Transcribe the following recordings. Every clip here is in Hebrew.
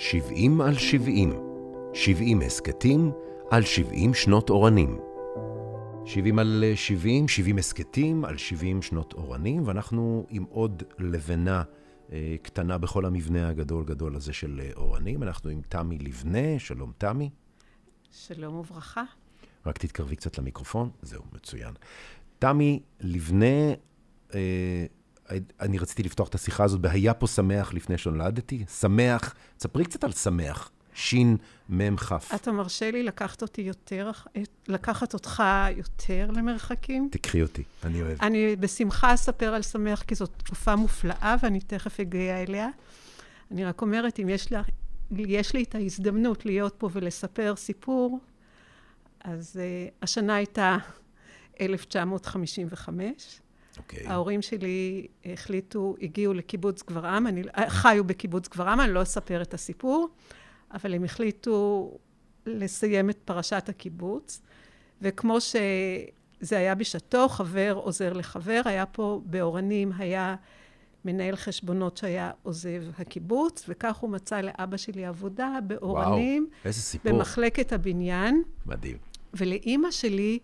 70 על 70, 70 הסכתים על 70 שנות אורנים. 70 על 70, 70 הסכתים על 70 שנות אורנים, ואנחנו עם עוד לבנה אה, קטנה בכל המבנה הגדול גדול הזה של אה, אורנים. אנחנו עם תמי לבנה, שלום תמי. שלום וברכה. רק תתקרבי קצת למיקרופון, זהו, מצוין. תמי לבנה, אה, אני רציתי לפתוח את השיחה הזאת ב"היה פה שמח לפני שנולדתי". שמח, תספרי קצת על שמח. שין מם כף. אתה מרשה לי לקחת אותי יותר, לקחת אותך יותר למרחקים? תקחי אותי, אני אוהב. אני בשמחה אספר על שמח, כי זאת תקופה מופלאה, ואני תכף אגיע אליה. אני רק אומרת, אם יש, לה, יש לי את ההזדמנות להיות פה ולספר סיפור, אז uh, השנה הייתה 1955, Okay. אוקיי. ההורים שלי החליטו, הגיעו לקיבוץ גברעם, אני, חיו בקיבוץ גברעם, אני לא אספר את הסיפור, אבל הם החליטו לסיים את פרשת הקיבוץ, וכמו שזה היה בשעתו, חבר עוזר לחבר, היה פה באורנים, היה מנהל חשבונות שהיה עוזב הקיבוץ, וכך הוא מצא לאבא שלי עבודה באורנים. וואו, איזה סיפור. במחלקת הבניין. מדהים. ולאימא שלי...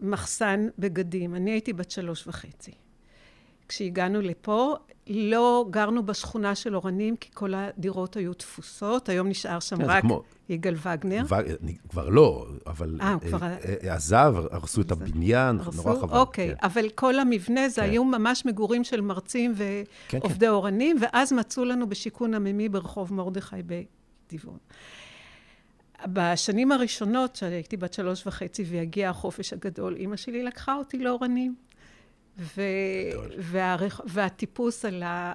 במחסן בגדים. אני הייתי בת שלוש וחצי. כשהגענו לפה, לא גרנו בשכונה של אורנים, כי כל הדירות היו תפוסות. היום נשאר שם כן, רק כמו... יגאל וגנר. ו... כבר לא, אבל 아, אה, אה, כבר... אה, אה, עזב, הרסו את הבניין, הרסו? נורא חבל. אוקיי, כן. אבל כל המבנה זה כן. היו ממש מגורים של מרצים ועובדי כן, כן. אורנים, ואז מצאו לנו בשיכון עממי ברחוב מרדכי בדיבון. בשנים הראשונות, כשהייתי בת שלוש וחצי והגיע החופש הגדול, אימא שלי לקחה אותי לאורנים. ו... והרח... והטיפוס על ה...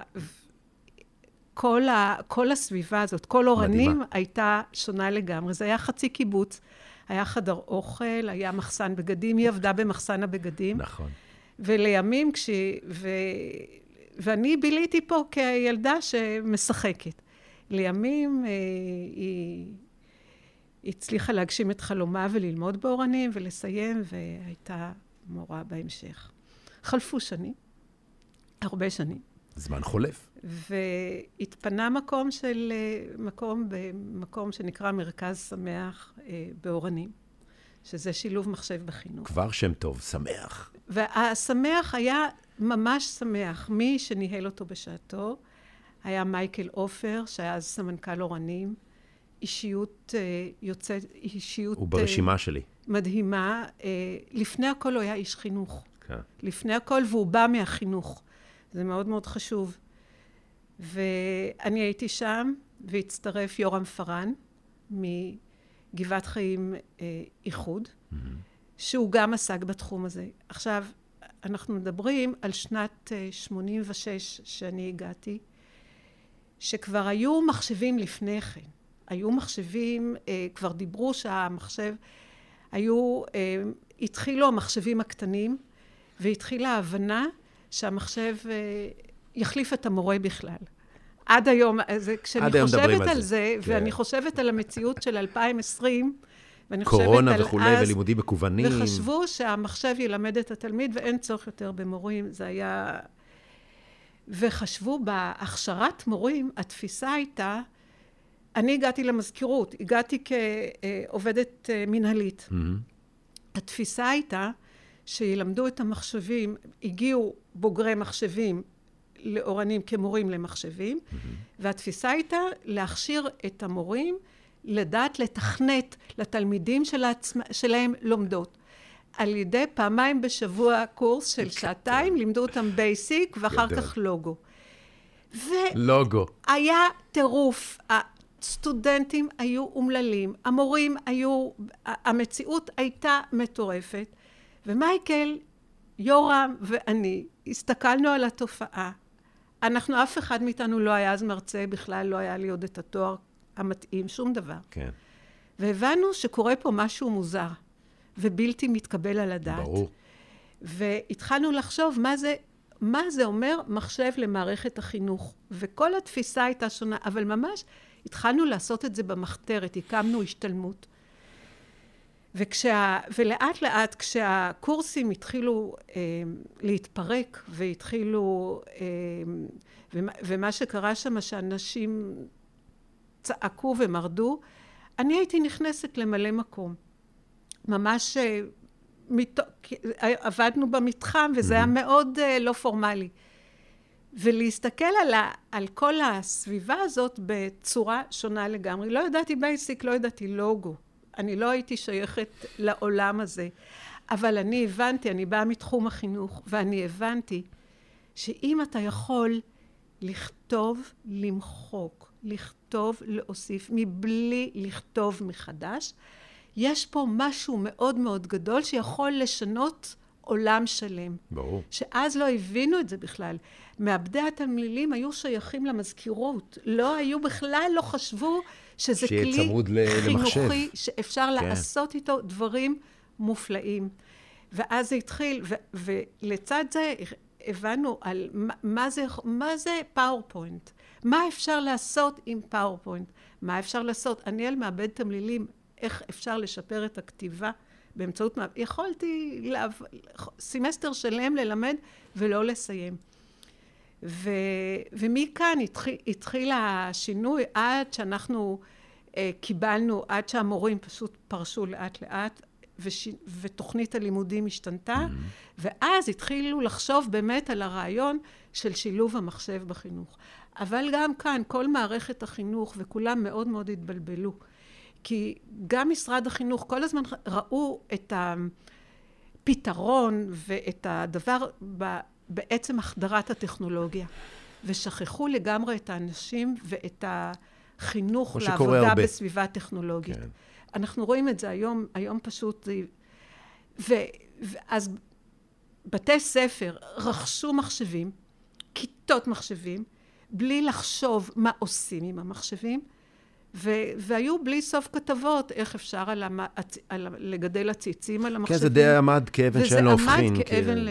כל, ה... כל הסביבה הזאת, כל אורנים, מדהימה. הייתה שונה לגמרי. זה היה חצי קיבוץ, היה חדר אוכל, היה מחסן בגדים, היא עבדה במחסן הבגדים. נכון. ולימים כש... ו... ואני ביליתי פה כילדה שמשחקת. לימים אה, היא... היא הצליחה להגשים את חלומה וללמוד באורנים ולסיים, והייתה מורה בהמשך. חלפו שנים, הרבה שנים. זמן חולף. והתפנה מקום של, אה, מקום במקום שנקרא מרכז שמח אה, באורנים, שזה שילוב מחשב בחינוך. כבר שם טוב, שמח. והשמח היה ממש שמח. מי שניהל אותו בשעתו היה מייקל עופר, שהיה אז סמנכ"ל אורנים. אישיות אה, יוצאת, אישיות... הוא אה, ברשימה שלי. מדהימה. אה, לפני הכל הוא היה איש חינוך. כן. לפני הכל, והוא בא מהחינוך. זה מאוד מאוד חשוב. ואני הייתי שם, והצטרף יורם פארן מגבעת חיים איחוד, mm-hmm. שהוא גם עסק בתחום הזה. עכשיו, אנחנו מדברים על שנת 86 שאני הגעתי, שכבר היו מחשבים לפני כן. היו מחשבים, אה, כבר דיברו שהמחשב, היו, אה, התחילו המחשבים הקטנים והתחילה ההבנה שהמחשב אה, יחליף את המורה בכלל. עד היום, אז כשאני עד חושבת היום על, על זה, כן. ואני חושבת על המציאות של 2020, ואני חושבת על אז... קורונה וכולי, ולימודים מקוונים. וחשבו שהמחשב ילמד את התלמיד ואין צורך יותר במורים, זה היה... וחשבו בהכשרת מורים, התפיסה הייתה אני הגעתי למזכירות, הגעתי כעובדת אה, מנהלית. Mm-hmm. התפיסה הייתה שילמדו את המחשבים, הגיעו בוגרי מחשבים לאורנים כמורים למחשבים, mm-hmm. והתפיסה הייתה להכשיר את המורים לדעת לתכנת לתלמידים של שלעצמה, שלהם לומדות. על ידי פעמיים בשבוע קורס של שעתיים, לימדו אותם בייסיק ואחר כך לוגו. ו... לוגו. היה טירוף. הסטודנטים היו אומללים, המורים היו, המציאות הייתה מטורפת, ומייקל, יורם ואני הסתכלנו על התופעה. אנחנו, אף אחד מאיתנו לא היה אז מרצה, בכלל לא היה לי עוד את התואר המתאים, שום דבר. כן. והבנו שקורה פה משהו מוזר ובלתי מתקבל על הדעת. ברור. והתחלנו לחשוב מה זה, מה זה אומר מחשב למערכת החינוך. וכל התפיסה הייתה שונה, אבל ממש התחלנו לעשות את זה במחתרת, הקמנו השתלמות. וכשה, ולאט לאט כשהקורסים התחילו אה, להתפרק והתחילו, אה, ומה, ומה שקרה שם שאנשים צעקו ומרדו, אני הייתי נכנסת למלא מקום. ממש אה, מת... אה, עבדנו במתחם וזה היה mm-hmm. מאוד אה, לא פורמלי. ולהסתכל על, ה, על כל הסביבה הזאת בצורה שונה לגמרי. לא ידעתי בייסיק, לא ידעתי לוגו. אני לא הייתי שייכת לעולם הזה. אבל אני הבנתי, אני באה מתחום החינוך, ואני הבנתי שאם אתה יכול לכתוב, למחוק, לכתוב, להוסיף, מבלי לכתוב מחדש, יש פה משהו מאוד מאוד גדול שיכול לשנות עולם שלם. ברור. שאז לא הבינו את זה בכלל. מעבדי התמלילים היו שייכים למזכירות. לא היו בכלל, לא חשבו שזה כלי חינוכי, שאפשר כן. לעשות איתו דברים מופלאים. ואז זה התחיל, ו- ולצד זה הבנו על מה, מה זה, מה זה פאורפוינט. מה אפשר לעשות עם פאורפוינט? מה אפשר לעשות? אני על מעבד תמלילים, איך אפשר לשפר את הכתיבה? באמצעות... יכולתי להב... סמסטר שלם ללמד ולא לסיים. ו... ומכאן התחיל, התחיל השינוי עד שאנחנו אה, קיבלנו, עד שהמורים פשוט פרשו לאט לאט וש... ותוכנית הלימודים השתנתה mm-hmm. ואז התחילו לחשוב באמת על הרעיון של שילוב המחשב בחינוך. אבל גם כאן כל מערכת החינוך וכולם מאוד מאוד התבלבלו. כי גם משרד החינוך כל הזמן ראו את הפתרון ואת הדבר בעצם החדרת הטכנולוגיה. ושכחו לגמרי את האנשים ואת החינוך לעבודה הרבה. בסביבה טכנולוגית. כן. אנחנו רואים את זה היום, היום פשוט... ו, ואז בתי ספר רכשו מחשבים, כיתות מחשבים, בלי לחשוב מה עושים עם המחשבים, ו- והיו בלי סוף כתבות איך אפשר על המ- על- לגדל עציצים על המחשבים. כן, זה די עמד כאבן שאין לו הופכין. וזה עמד כאילו, כאבן ל-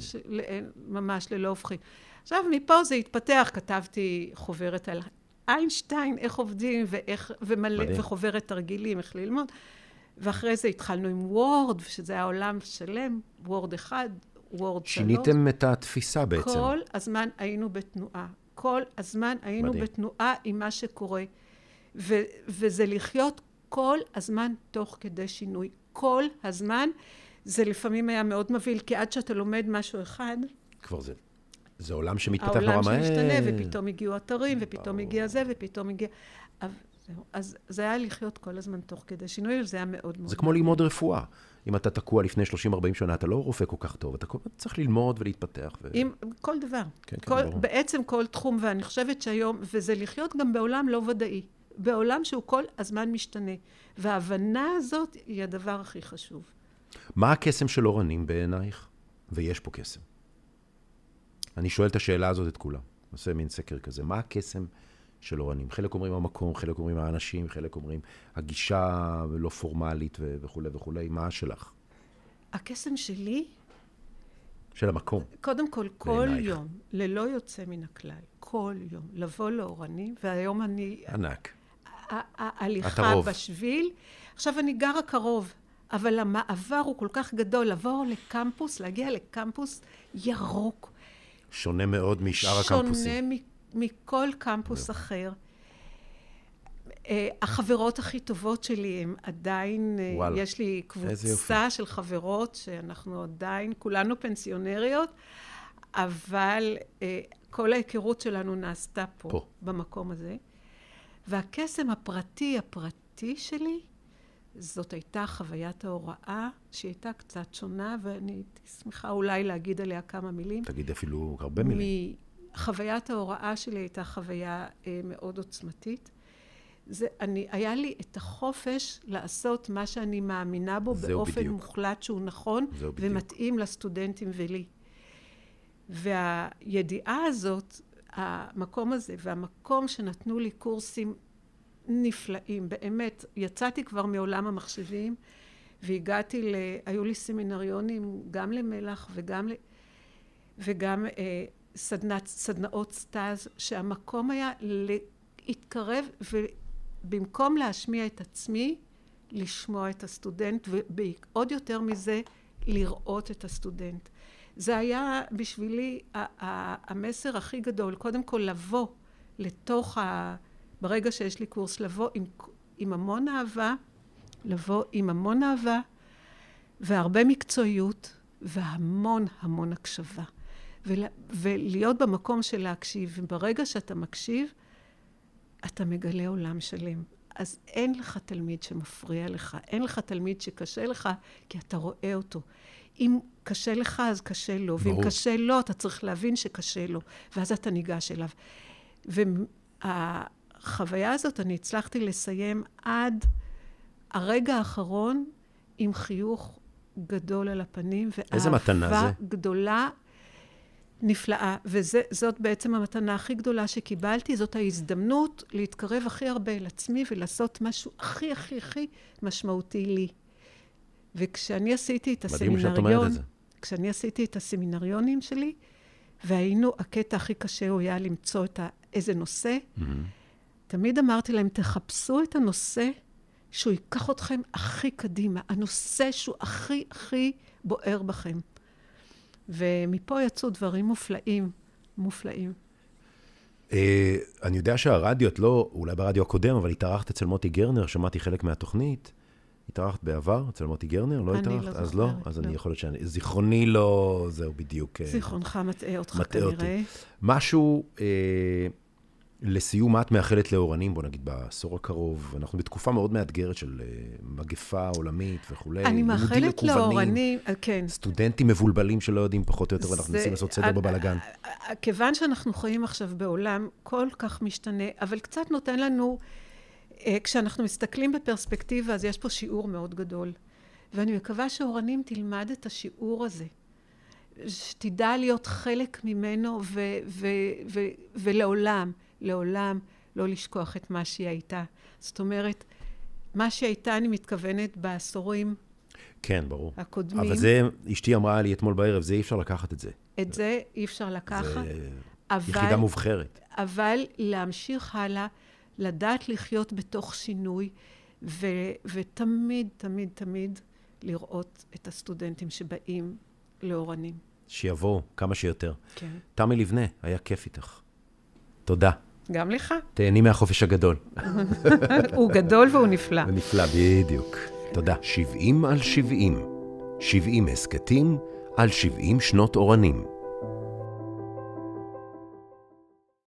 ש- ל- אה, ממש ללא הופכין. עכשיו, מפה זה התפתח, כתבתי חוברת על איינשטיין, איך עובדים ואיך, ומלא, וחוברת תרגילים, איך ללמוד. ואחרי זה התחלנו עם וורד, שזה היה עולם שלם, וורד אחד, וורד שלוש. שיניתם את התפיסה בעצם. כל הזמן היינו בתנועה. כל הזמן היינו מדהים. בתנועה עם מה שקורה. ו, וזה לחיות כל הזמן תוך כדי שינוי. כל הזמן. זה לפעמים היה מאוד מבהיל, כי עד שאתה לומד משהו אחד... כבר זה. זה עולם שמתפתח נורא מהר. העולם שמשתנה, ופתאום הגיעו אתרים, ופתאום הגיע זה, ופתאום הגיע... אז זה היה לחיות כל הזמן תוך כדי שינוי, וזה היה מאוד מאוד... זה כמו ללמוד רפואה. אם אתה תקוע לפני 30-40 שנה, אתה לא רופא כל כך טוב, אתה צריך ללמוד ולהתפתח. ו... עם כל דבר. כן, כן כל, כן, ברור. בעצם כל תחום, ואני חושבת שהיום, וזה לחיות גם בעולם לא ודאי. בעולם שהוא כל הזמן משתנה. וההבנה הזאת היא הדבר הכי חשוב. מה הקסם של אורנים בעינייך? ויש פה קסם. אני שואל את השאלה הזאת את כולם. עושה מין סקר כזה. מה הקסם של אורנים? חלק אומרים המקום, חלק אומרים האנשים, חלק אומרים הגישה לא פורמלית ו- וכולי וכולי. מה שלך? הקסם שלי... של המקום. קודם כל, כל בעינייך. יום, ללא יוצא מן הכלל, כל יום, לבוא לאורנים, והיום אני... ענק. ההליכה בשביל. עכשיו, אני גרה קרוב, אבל המעבר הוא כל כך גדול, לבוא לקמפוס, להגיע לקמפוס ירוק. שונה מאוד משאר הקמפוסים. שונה מכל קמפוס אחר. החברות הכי טובות שלי הן עדיין, וואלה. יש לי קבוצה של חברות שאנחנו עדיין, כולנו פנסיונריות, אבל כל ההיכרות שלנו נעשתה פה, פה. במקום הזה. והקסם הפרטי הפרטי שלי, זאת הייתה חוויית ההוראה, שהיא הייתה קצת שונה, ואני הייתי שמחה אולי להגיד עליה כמה מילים. תגיד אפילו הרבה מילים. חוויית ההוראה שלי הייתה חוויה אה, מאוד עוצמתית. זה, אני, היה לי את החופש לעשות מה שאני מאמינה בו באופן בדיוק. מוחלט שהוא נכון ומתאים בדיוק. לסטודנטים ולי. והידיעה הזאת המקום הזה והמקום שנתנו לי קורסים נפלאים, באמת, יצאתי כבר מעולם המחשבים והגעתי ל... היו לי סמינריונים גם למלח וגם, ל... וגם אה, סדנת, סדנאות סטאז, שהמקום היה להתקרב ובמקום להשמיע את עצמי, לשמוע את הסטודנט ועוד יותר מזה, לראות את הסטודנט. זה היה בשבילי המסר הכי גדול, קודם כל לבוא לתוך ה... ברגע שיש לי קורס, לבוא עם, עם המון אהבה, לבוא עם המון אהבה והרבה מקצועיות והמון המון הקשבה. ולהיות במקום של להקשיב, וברגע שאתה מקשיב, אתה מגלה עולם שלם. אז אין לך תלמיד שמפריע לך, אין לך תלמיד שקשה לך, כי אתה רואה אותו. אם קשה לך, אז קשה לו, ברור. ואם קשה לו, אתה צריך להבין שקשה לו, ואז אתה ניגש אליו. והחוויה הזאת, אני הצלחתי לסיים עד הרגע האחרון עם חיוך גדול על הפנים, ואהבה גדולה נפלאה, וזאת בעצם המתנה הכי גדולה שקיבלתי, זאת ההזדמנות להתקרב הכי הרבה אל עצמי ולעשות משהו הכי הכי הכי משמעותי לי. וכשאני עשיתי את הסמינריון... מדהים שאת אומרת את זה. כשאני עשיתי את הסמינריונים שלי, והיינו, הקטע הכי קשה הוא היה למצוא את ה, איזה נושא, mm-hmm. תמיד אמרתי להם, תחפשו את הנושא שהוא ייקח אתכם הכי קדימה, הנושא שהוא הכי הכי בוער בכם. ומפה יצאו דברים מופלאים, מופלאים. אה, אני יודע שהרדיו, את לא, אולי ברדיו הקודם, אבל התארחת אצל מוטי גרנר, שמעתי חלק מהתוכנית, התארחת בעבר אצל מוטי גרנר? לא התארחת? אני לא, לא זוכרת. אז לא? אז אני יכול להיות שאני... זיכרוני לא... זהו, בדיוק. אה, זיכרונך מטעה אותך מטעה אותי. משהו... אה, לסיום, מה את מאחלת לאורנים, בוא נגיד, בעשור הקרוב? אנחנו בתקופה מאוד מאתגרת של אה, מגפה עולמית וכולי. אני מאחלת לאורנים, כן. סטודנטים מבולבלים שלא יודעים פחות או יותר, ואנחנו מנסים לעשות סדר בבלאגן. כיוון שאנחנו חיים עכשיו בעולם כל כך משתנה, אבל קצת נותן לנו... אה, כשאנחנו מסתכלים בפרספקטיבה אז יש פה שיעור מאוד גדול ואני מקווה שאורנים תלמד את השיעור הזה שתדע להיות חלק ממנו ו- ו- ו- ולעולם לעולם לא לשכוח את מה שהיא הייתה זאת אומרת מה שהייתה אני מתכוונת בעשורים כן, ברור. הקודמים. אבל זה, אשתי אמרה לי אתמול בערב, זה אי אפשר לקחת את זה. את זה אי אפשר לקחת. זה אבל, יחידה מובחרת. אבל להמשיך הלאה לדעת לחיות בתוך שינוי, ו, ותמיד, תמיד, תמיד לראות את הסטודנטים שבאים לאורנים. שיבואו כמה שיותר. כן. תמי לבנה, היה כיף איתך. תודה. גם לך. תהני מהחופש הגדול. הוא גדול והוא נפלא. הוא נפלא, בדיוק. תודה. 70 על 70. 70 הסכתים על 70 שנות אורנים.